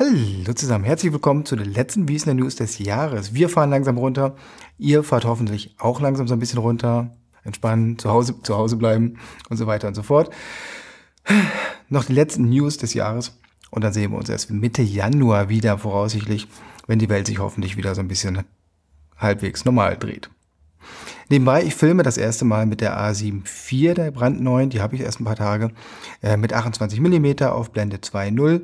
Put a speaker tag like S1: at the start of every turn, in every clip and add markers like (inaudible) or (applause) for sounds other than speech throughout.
S1: Hallo zusammen, herzlich willkommen zu den letzten Wiesner News des Jahres. Wir fahren langsam runter, ihr fahrt hoffentlich auch langsam so ein bisschen runter, entspannen, zu Hause, zu Hause bleiben und so weiter und so fort. Noch die letzten News des Jahres und dann sehen wir uns erst Mitte Januar wieder voraussichtlich, wenn die Welt sich hoffentlich wieder so ein bisschen halbwegs normal dreht. Nebenbei, ich filme das erste Mal mit der A74, der brandneuen, die habe ich erst ein paar Tage, äh, mit 28 mm auf Blende 2.0.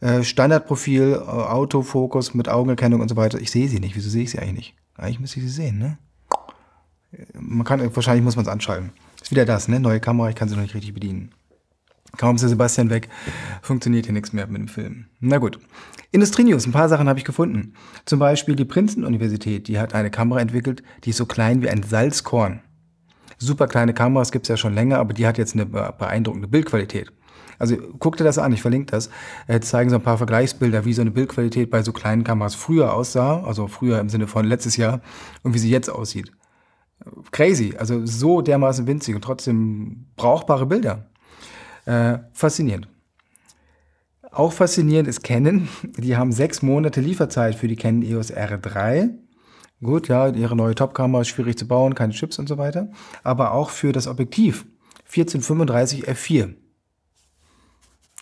S1: Äh, Standardprofil, äh, Autofokus mit Augenerkennung und so weiter. Ich sehe sie nicht. Wieso sehe ich sie eigentlich nicht? Eigentlich müsste ich sie sehen, ne? Äh, man kann, wahrscheinlich muss man es anschalten. Ist wieder das, ne? Neue Kamera, ich kann sie noch nicht richtig bedienen. Kaum ist der Sebastian weg, funktioniert hier nichts mehr mit dem Film. Na gut. Industrie-News, ein paar Sachen habe ich gefunden. Zum Beispiel die Princeton-Universität, die hat eine Kamera entwickelt, die ist so klein wie ein Salzkorn. Super kleine Kameras gibt es ja schon länger, aber die hat jetzt eine beeindruckende Bildqualität. Also guck dir das an, ich verlinke das. Jetzt äh, zeigen so ein paar Vergleichsbilder, wie so eine Bildqualität bei so kleinen Kameras früher aussah, also früher im Sinne von letztes Jahr, und wie sie jetzt aussieht. Crazy, also so dermaßen winzig und trotzdem brauchbare Bilder. Äh, faszinierend. Auch faszinierend ist Canon. Die haben sechs Monate Lieferzeit für die Canon EOS R3. Gut, ja, ihre neue Topkamera ist schwierig zu bauen, keine Chips und so weiter. Aber auch für das Objektiv 1435 f4.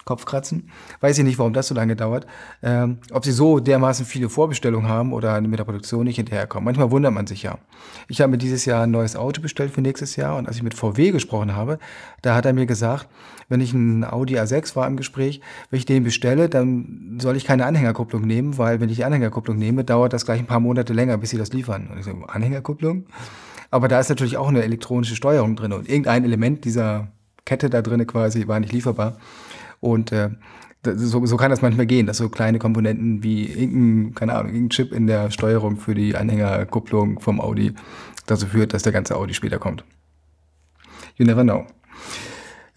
S1: Kopfkratzen. Weiß ich nicht, warum das so lange dauert. Ähm, ob sie so dermaßen viele Vorbestellungen haben oder mit der Produktion nicht hinterherkommen. Manchmal wundert man sich ja. Ich habe mir dieses Jahr ein neues Auto bestellt für nächstes Jahr und als ich mit VW gesprochen habe, da hat er mir gesagt, wenn ich einen Audi A6 war im Gespräch, wenn ich den bestelle, dann soll ich keine Anhängerkupplung nehmen, weil wenn ich die Anhängerkupplung nehme, dauert das gleich ein paar Monate länger, bis sie das liefern. Und ich so, Anhängerkupplung? Aber da ist natürlich auch eine elektronische Steuerung drin und irgendein Element dieser Kette da drin quasi war nicht lieferbar. Und äh, so, so kann das manchmal gehen, dass so kleine Komponenten wie irgendein, keine Ahnung, irgendein Chip in der Steuerung für die Anhängerkupplung vom Audi dazu führt, dass der ganze Audi später kommt. You never know.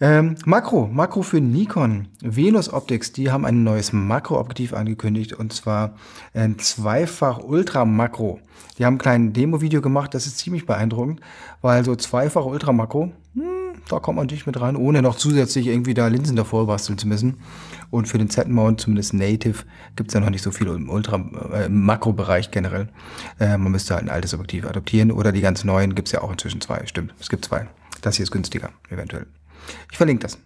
S1: Ähm, Makro, Makro für Nikon. Venus Optics, die haben ein neues Makro-Objektiv angekündigt und zwar ein zweifach Ultra Makro. Die haben ein kleines Demo-Video gemacht, das ist ziemlich beeindruckend, weil so zweifach Ultra Makro da kommt man natürlich mit rein, ohne noch zusätzlich irgendwie da Linsen davor basteln zu müssen. Und für den Z-Mount, zumindest Native, gibt es ja noch nicht so viel im Ultra, äh, im Makrobereich generell. Äh, man müsste halt ein altes Objektiv adoptieren oder die ganz neuen gibt es ja auch inzwischen zwei. Stimmt, es gibt zwei. Das hier ist günstiger, eventuell. Ich verlinke das.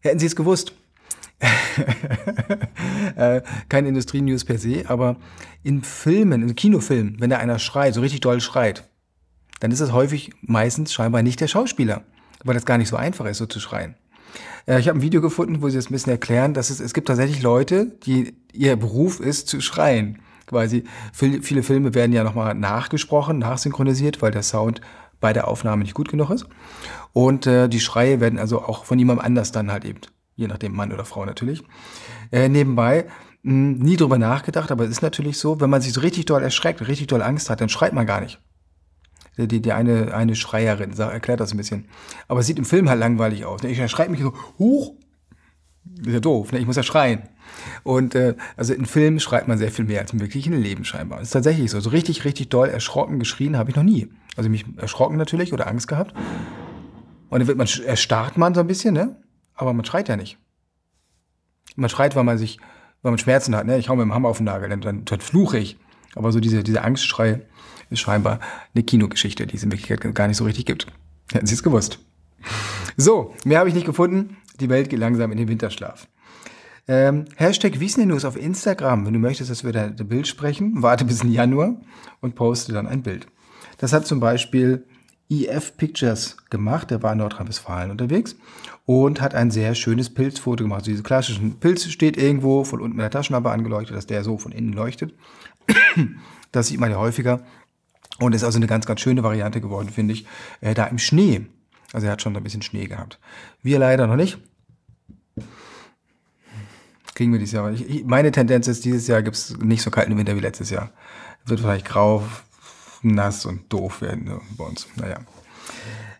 S1: Hätten Sie es gewusst. (laughs) äh, keine Industrie-News per se, aber in Filmen, in Kinofilmen, wenn da einer schreit, so richtig doll schreit, dann ist es häufig meistens scheinbar nicht der Schauspieler, weil das gar nicht so einfach ist, so zu schreien. Äh, ich habe ein Video gefunden, wo sie das ein bisschen erklären, dass es, es gibt tatsächlich Leute, die ihr Beruf ist, zu schreien. Quasi viele Filme werden ja nochmal nachgesprochen, nachsynchronisiert, weil der Sound bei der Aufnahme nicht gut genug ist. Und äh, die Schreie werden also auch von jemandem anders dann halt eben, je nachdem Mann oder Frau natürlich. Äh, nebenbei mh, hm, nie drüber nachgedacht, aber es ist natürlich so, wenn man sich so richtig doll erschreckt, richtig doll Angst hat, dann schreit man gar nicht. Äh, die, die eine, eine Schreierin, sag, erklärt das ein bisschen. Aber es sieht im Film halt langweilig aus. Ne? Ich schreibe mich so hoch. Ist ja doof, ne? ich muss ja schreien. Und äh, also in Filmen schreit man sehr viel mehr als im wirklichen Leben scheinbar. Das ist tatsächlich so. So richtig, richtig doll erschrocken geschrien habe ich noch nie. Also mich erschrocken natürlich oder Angst gehabt. Und dann wird man, erstarrt man so ein bisschen, ne? Aber man schreit ja nicht. Man schreit, weil man sich, weil man Schmerzen hat, ne? Ich hau mir einen Hammer auf den Nagel, dann, dann, dann fluche ich. Aber so diese, diese Angstschreie, ist scheinbar eine Kinogeschichte, die es in Wirklichkeit gar nicht so richtig gibt. Hätten Sie es gewusst. So, mehr habe ich nicht gefunden. Die Welt geht langsam in den Winterschlaf. Ähm, Hashtag Wiesnenews auf Instagram, wenn du möchtest, dass wir da ein Bild sprechen. (laughs) Warte bis in Januar und poste dann ein Bild. Das hat zum Beispiel EF Pictures gemacht, der war in Nordrhein-Westfalen unterwegs und hat ein sehr schönes Pilzfoto gemacht. Also diese klassischen Pilz steht irgendwo von unten mit der Taschenlampe angeleuchtet, dass der so von innen leuchtet. (clears throat) Das sieht man ja häufiger. Und ist also eine ganz, ganz schöne Variante geworden, finde ich, äh, da im Schnee. Also er hat schon ein bisschen Schnee gehabt. Wir leider noch nicht. Kriegen wir dieses Jahr. Ich, ich, meine Tendenz ist, dieses Jahr gibt es nicht so kalten Winter wie letztes Jahr. Wird vielleicht grau, nass und doof werden ne, bei uns. Naja.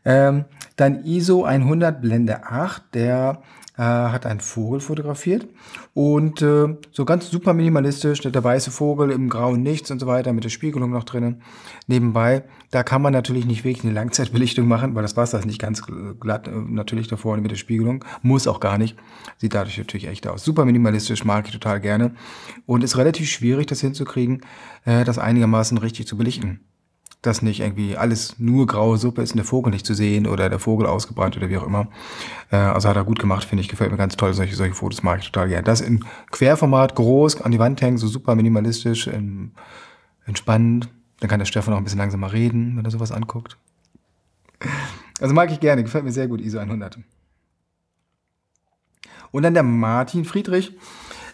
S1: Ähm, dann ISO 100 Blende 8, der äh, hat einen Vogel fotografiert und äh, so ganz super minimalistisch, der weiße Vogel im grauen Nichts und so weiter mit der Spiegelung noch drinnen. Nebenbei, da kann man natürlich nicht wirklich eine Langzeitbelichtung machen, weil das Wasser ist nicht ganz glatt, äh, natürlich da vorne mit der Spiegelung, muss auch gar nicht, sieht dadurch natürlich echt aus. Super minimalistisch, mag ich total gerne und ist relativ schwierig, das hinzukriegen, äh, das einigermaßen richtig zu belichten dass nicht irgendwie alles nur graue Suppe ist und der Vogel nicht zu sehen oder der Vogel ausgebrannt oder wie auch immer. Äh, also hat er gut gemacht, finde ich. Gefällt mir ganz toll. Solche, solche Fotos mag ich total gerne. Das in Querformat, groß, an die Wand hängen, so super minimalistisch, in, ähm, entspannend. Dann kann der Stefan auch ein bisschen langsamer reden, wenn er sowas anguckt. Also mag ich gerne. Gefällt mir sehr gut, ISO 100. Und dann der Martin Friedrich.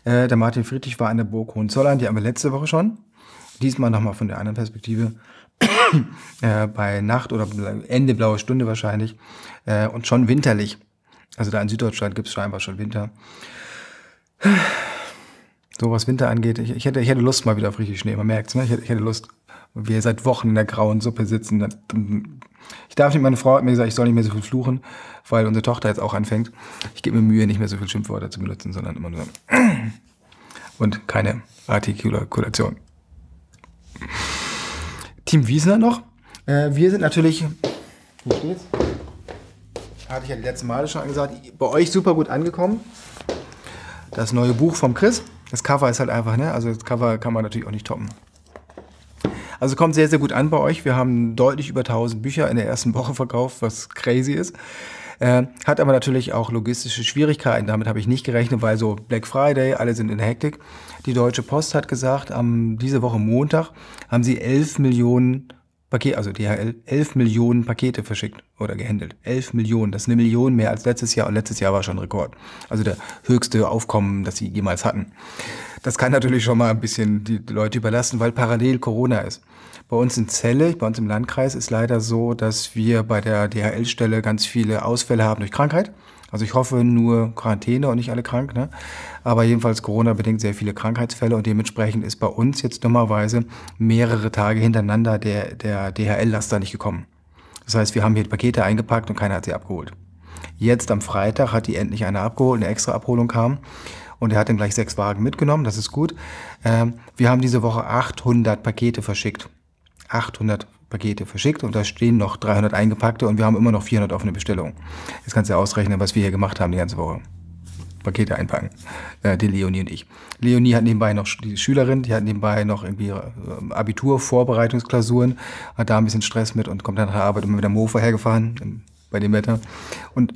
S1: Äh, der Martin Friedrich war an der Burg Hohenzollern, die haben wir letzte Woche schon. Diesmal nochmal von der anderen Perspektive. (coughs) Äh, bei Nacht oder Ende blaue Stunde wahrscheinlich äh, und schon winterlich. Also da in Süddeutschland gibt es scheinbar schon Winter. (sighs) So was Winter angeht, ich, ich, hätte, ich hätte Lust mal wieder auf richtig Schnee, man merkt's, ne? Ich hätte, ich hätte Lust, wir seit Wochen in der grauen Suppe sitzen. Ich darf nicht, meine Frau hat mir gesagt, ich soll nicht mehr so viel fluchen, weil unsere Tochter jetzt auch anfängt. Ich gebe mir Mühe, nicht mehr so viel Schimpfwörter zu benutzen, sondern immer nur und keine Artikulation. Team Wiesner noch. Äh, wir sind natürlich, hier steht's, hatte ich ja die letzten Male schon gesagt, bei euch super gut angekommen. Das neue Buch vom Chris. Das Cover ist halt einfach, ne? Also das Cover kann man natürlich auch nicht toppen. Also kommt sehr, sehr gut an bei euch. Wir haben deutlich über 1000 Bücher in der ersten Woche verkauft, was crazy ist. Äh, hat aber natürlich auch logistische Schwierigkeiten. Damit habe ich nicht gerechnet, weil so Black Friday, alle sind in der Hektik. Die Deutsche Post hat gesagt, am, diese Woche Montag haben sie 11 Millionen Pakete, also DHL, 11 Millionen Pakete verschickt oder gehandelt. 11 Millionen, das ist eine Million mehr als letztes Jahr und letztes Jahr war schon Rekord. Also der höchste Aufkommen, das sie jemals hatten. Das kann natürlich schon mal ein bisschen die Leute überlassen, weil parallel Corona ist. Bei uns in Celle, bei uns im Landkreis ist leider so, dass wir bei der DHL-Stelle ganz viele Ausfälle haben durch Krankheit. Also ich hoffe nur Quarantäne und nicht alle krank, ne? aber jedenfalls Corona bedingt sehr viele Krankheitsfälle und dementsprechend ist bei uns jetzt dummerweise mehrere Tage hintereinander der, der DHL-Laster nicht gekommen. Das heißt, wir haben hier Pakete eingepackt und keiner hat sie abgeholt. Jetzt am Freitag hat die endlich eine abgeholt, eine extra Abholung kam und er hat dann gleich sechs Wagen mitgenommen, das ist gut. Ähm, wir haben diese Woche 800 Pakete verschickt. 800 Pakete verschickt und da stehen noch 300 eingepackte und wir haben immer noch 400 offene Bestellungen. Jetzt kannst du ja ausrechnen, was wir hier gemacht haben die ganze Woche. Pakete einpacken, äh, die Leonie und ich. Leonie hat nebenbei noch die Schülerin, die hat nebenbei noch irgendwie äh, Abitur, Vorbereitungsklausuren, hat da ein bisschen Stress mit und kommt dann nach der Arbeit immer mit der Mofa hergefahren, ähm, bei dem Wetter. Und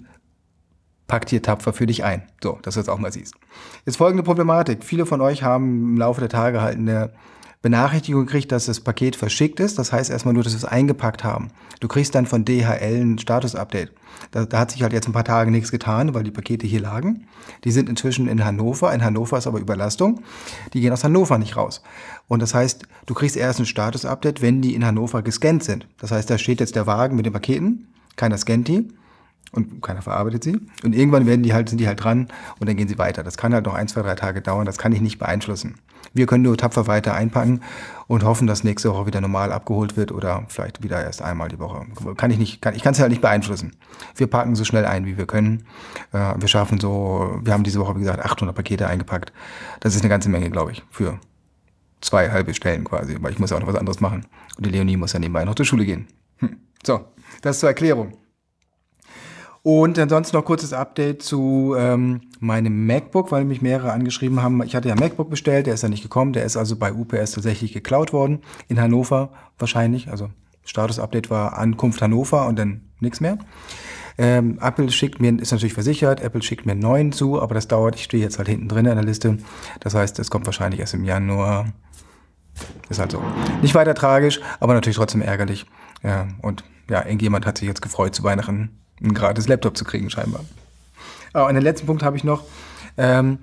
S1: packt hier tapfer für dich ein. So, dass du es auch mal siehst. Jetzt folgende Problematik. Viele von euch haben im Laufe der Tage halt eine Benachrichtigung kriegt, dass das Paket verschickt ist. Das heißt erstmal nur, dass wir es eingepackt haben. Du kriegst dann von DHL ein Status-Update. Da, da, hat sich halt jetzt ein paar Tage nichts getan, weil die Pakete hier lagen. Die sind inzwischen in Hannover. In Hannover ist aber Überlastung. Die gehen aus Hannover nicht raus. Und das heißt, du kriegst erst ein Status-Update, wenn die in Hannover gescannt sind. Das heißt, da steht jetzt der Wagen mit den Paketen. Keiner scannt die und keiner verarbeitet sie. Und irgendwann werden die halt, sind die halt dran und dann gehen sie weiter. Das kann halt noch ein, zwei, drei Tage dauern, das kann ich nicht beeinflussen. Wir können nur tapfer weiter einpacken und hoffen, dass nächste Woche wieder normal abgeholt wird oder vielleicht wieder erst einmal die Woche. Kann ich nicht, kann, ich kann es halt nicht beeinflussen. Wir packen so schnell ein, wie wir können. Äh, wir schaffen so, wir haben diese Woche, wie gesagt, 800 Pakete eingepackt. Das ist eine ganze Menge, glaube ich, für zwei halbe Stellen quasi, weil ich muss ja auch noch was anderes machen. Und die Leonie muss ja nebenbei noch zur Schule gehen. Hm. So, das zur Erklärung. Und ansonsten noch kurzes Update zu ähm, meinem MacBook, weil mich mehrere angeschrieben haben. Ich hatte ja ein MacBook bestellt, der ist ja nicht gekommen. Der ist also bei UPS tatsächlich geklaut worden. In Hannover wahrscheinlich. Also Status-Update war Ankunft Hannover und dann nichts mehr. Ähm, Apple schickt mir, ist natürlich versichert, Apple schickt mir einen neuen zu, aber das dauert, ich stehe jetzt halt hinten drin in der Liste. Das heißt, es kommt wahrscheinlich erst im Januar. Ist halt so. Nicht weiter tragisch, aber natürlich trotzdem ärgerlich. Ja, und ja, irgendjemand hat sich jetzt gefreut zu Weihnachten einen gratis Laptop zu kriegen, scheinbar. Aber oh, einen letzten Punkt habe ich noch. Ähm,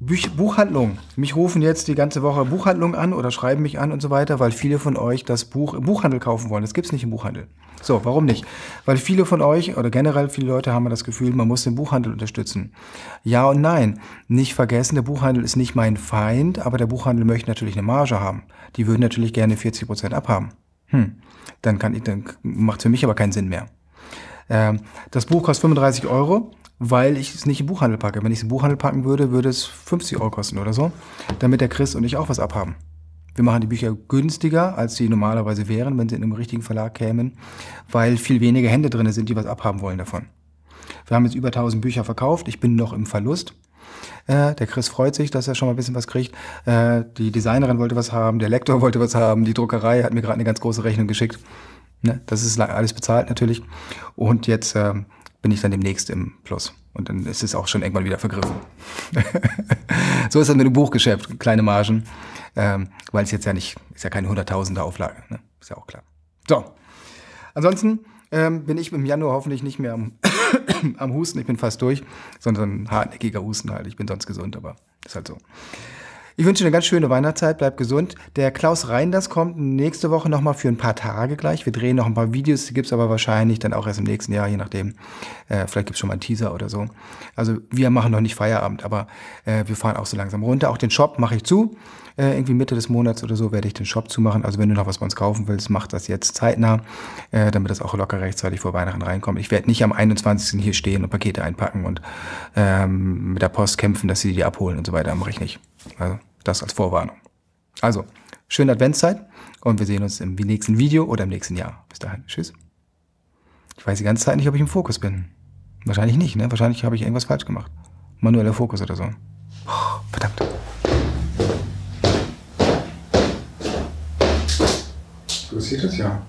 S1: Büch Buchhandlungen. Mich rufen jetzt die ganze Woche Buchhandlung an oder schreiben mich an und so weiter, weil viele von euch das Buch im Buchhandel kaufen wollen. Das gibt es nicht im Buchhandel. So, warum nicht? Weil viele von euch oder generell viele Leute haben das Gefühl, man muss den Buchhandel unterstützen. Ja und nein. Nicht vergessen, der Buchhandel ist nicht mein Feind, aber der Buchhandel möchte natürlich eine Marge haben. Die würden natürlich gerne 40% Prozent abhaben. Hm, dann, kann ich, dann macht für mich aber keinen Sinn mehr. Ähm, das Buch kostet 35 Euro, weil ich es nicht im Buchhandel packe. Wenn ich es im Buchhandel packen würde, würde es 50 Euro kosten oder so, damit der Chris und ich auch was abhaben. Wir machen die Bücher günstiger, als sie normalerweise wären, wenn sie in einem richtigen Verlag kämen, weil viel weniger Hände drin sind, die was abhaben wollen davon. Wir haben jetzt über 1000 Bücher verkauft, ich bin noch im Verlust. Äh, der Chris freut sich, dass er schon mal ein bisschen was kriegt. Äh, die Designerin wollte was haben, der Lektor wollte was haben, die Druckerei hat mir gerade eine ganz große Rechnung geschickt. Ne? Das ist alles bezahlt natürlich. Und jetzt äh, bin ich dann demnächst im Plus. Und dann ist es auch schon irgendwann wieder vergriffen. (laughs) so ist das mit dem Buchgeschäft. Kleine Margen. Ähm, weil es jetzt ja nicht, ist ja keine hunderttausender Auflage. Ne? Ist ja auch klar. So. Ansonsten ähm, bin ich im Januar hoffentlich nicht mehr am, (coughs) am Husten. Ich bin fast durch, sondern hartnäckiger Husten halt. Ich bin sonst gesund, aber ist halt so. Ich wünsche dir eine ganz schöne Weihnachtszeit, bleib gesund. Der Klaus Reinders kommt nächste Woche nochmal für ein paar Tage gleich. Wir drehen noch ein paar Videos, die gibt es aber wahrscheinlich dann auch erst im nächsten Jahr, je nachdem. Äh, vielleicht gibt es schon mal einen Teaser oder so. Also wir machen noch nicht Feierabend, aber äh, wir fahren auch so langsam runter. Auch den Shop mache ich zu. Äh, irgendwie Mitte des Monats oder so werde ich den Shop zumachen. Also wenn du noch was bei uns kaufen willst, mach das jetzt zeitnah, äh, damit das auch locker rechtzeitig vor Weihnachten reinkommt. Ich werde nicht am 21. hier stehen und Pakete einpacken und ähm, mit der Post kämpfen, dass sie die abholen und so weiter. Mache ich nicht. Also das als Vorwarnung. Also, schöne Adventszeit und wir sehen uns im nächsten Video oder im nächsten Jahr. Bis dahin. Tschüss. Ich weiß die ganze Zeit nicht, ob ich im Fokus bin. Wahrscheinlich nicht, ne? Wahrscheinlich habe ich irgendwas falsch gemacht. Manueller Fokus oder so. Oh, verdammt. Du siehst das ja.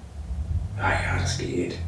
S1: Naja, ah das geht.